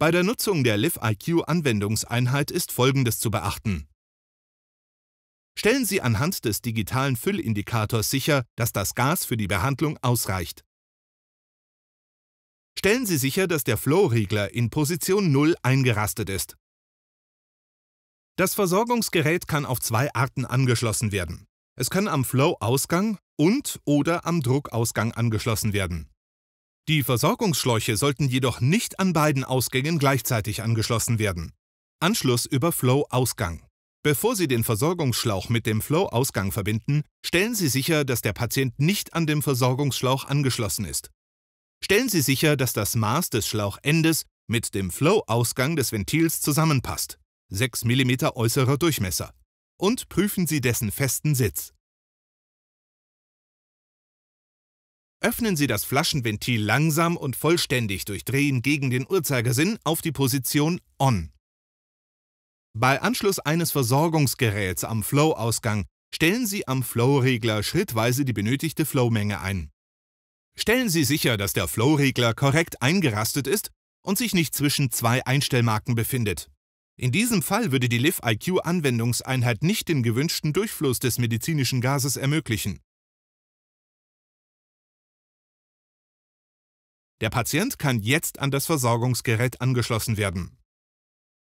Bei der Nutzung der LivIQ-Anwendungseinheit ist Folgendes zu beachten. Stellen Sie anhand des digitalen Füllindikators sicher, dass das Gas für die Behandlung ausreicht. Stellen Sie sicher, dass der Flow-Regler in Position 0 eingerastet ist. Das Versorgungsgerät kann auf zwei Arten angeschlossen werden. Es kann am Flow-Ausgang und oder am Druckausgang angeschlossen werden. Die Versorgungsschläuche sollten jedoch nicht an beiden Ausgängen gleichzeitig angeschlossen werden. Anschluss über Flow-Ausgang. Bevor Sie den Versorgungsschlauch mit dem Flow-Ausgang verbinden, stellen Sie sicher, dass der Patient nicht an dem Versorgungsschlauch angeschlossen ist. Stellen Sie sicher, dass das Maß des Schlauchendes mit dem Flow-Ausgang des Ventils zusammenpasst, 6 mm äußerer Durchmesser, und prüfen Sie dessen festen Sitz. Öffnen Sie das Flaschenventil langsam und vollständig durch Drehen gegen den Uhrzeigersinn auf die Position On. Bei Anschluss eines Versorgungsgeräts am Flow-Ausgang stellen Sie am Flow-Regler schrittweise die benötigte Flowmenge ein. Stellen Sie sicher, dass der Flow-Regler korrekt eingerastet ist und sich nicht zwischen zwei Einstellmarken befindet. In diesem Fall würde die liv iq anwendungseinheit nicht den gewünschten Durchfluss des medizinischen Gases ermöglichen. Der Patient kann jetzt an das Versorgungsgerät angeschlossen werden.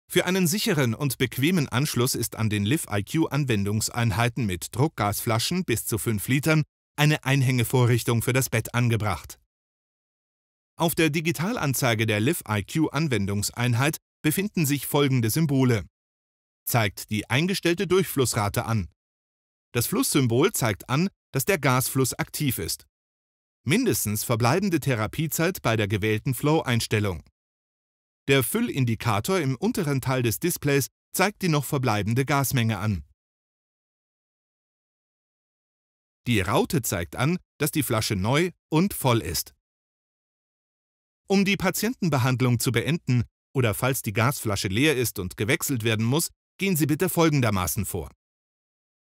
Für einen sicheren und bequemen Anschluss ist an den LIV-IQ Anwendungseinheiten mit Druckgasflaschen bis zu 5 Litern eine Einhängevorrichtung für das Bett angebracht. Auf der Digitalanzeige der LIV-IQ Anwendungseinheit befinden sich folgende Symbole. Zeigt die eingestellte Durchflussrate an. Das Flusssymbol zeigt an, dass der Gasfluss aktiv ist mindestens verbleibende Therapiezeit bei der gewählten Flow-Einstellung. Der Füllindikator im unteren Teil des Displays zeigt die noch verbleibende Gasmenge an. Die Raute zeigt an, dass die Flasche neu und voll ist. Um die Patientenbehandlung zu beenden oder falls die Gasflasche leer ist und gewechselt werden muss, gehen Sie bitte folgendermaßen vor.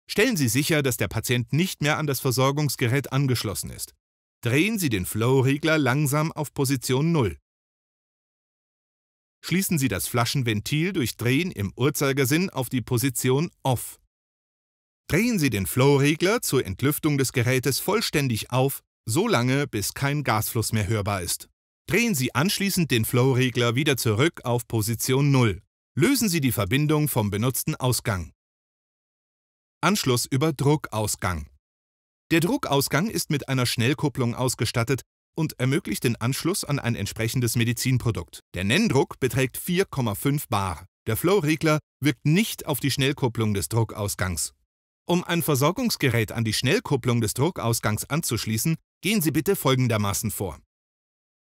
Stellen Sie sicher, dass der Patient nicht mehr an das Versorgungsgerät angeschlossen ist drehen Sie den Flow-Regler langsam auf Position 0. Schließen Sie das Flaschenventil durch Drehen im Uhrzeigersinn auf die Position Off. Drehen Sie den Flow-Regler zur Entlüftung des Gerätes vollständig auf, so lange bis kein Gasfluss mehr hörbar ist. Drehen Sie anschließend den Flow-Regler wieder zurück auf Position 0. Lösen Sie die Verbindung vom benutzten Ausgang. Anschluss über Druckausgang. Der Druckausgang ist mit einer Schnellkupplung ausgestattet und ermöglicht den Anschluss an ein entsprechendes Medizinprodukt. Der Nenndruck beträgt 4,5 bar. Der Flow-Regler wirkt nicht auf die Schnellkupplung des Druckausgangs. Um ein Versorgungsgerät an die Schnellkupplung des Druckausgangs anzuschließen, gehen Sie bitte folgendermaßen vor.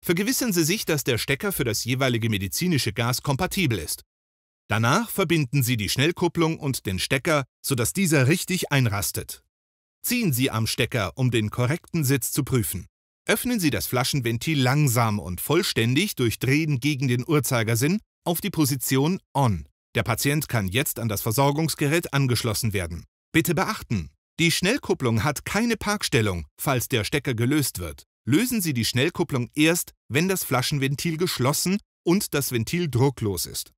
Vergewissern Sie sich, dass der Stecker für das jeweilige medizinische Gas kompatibel ist. Danach verbinden Sie die Schnellkupplung und den Stecker, sodass dieser richtig einrastet. Ziehen Sie am Stecker, um den korrekten Sitz zu prüfen. Öffnen Sie das Flaschenventil langsam und vollständig durch Drehen gegen den Uhrzeigersinn auf die Position On. Der Patient kann jetzt an das Versorgungsgerät angeschlossen werden. Bitte beachten, die Schnellkupplung hat keine Parkstellung, falls der Stecker gelöst wird. Lösen Sie die Schnellkupplung erst, wenn das Flaschenventil geschlossen und das Ventil drucklos ist.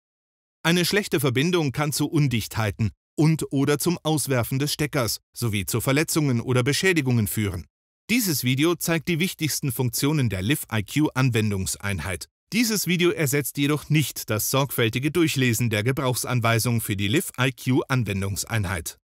Eine schlechte Verbindung kann zu Undichtheiten und oder zum Auswerfen des Steckers sowie zu Verletzungen oder Beschädigungen führen. Dieses Video zeigt die wichtigsten Funktionen der iq anwendungseinheit Dieses Video ersetzt jedoch nicht das sorgfältige Durchlesen der Gebrauchsanweisung für die iq anwendungseinheit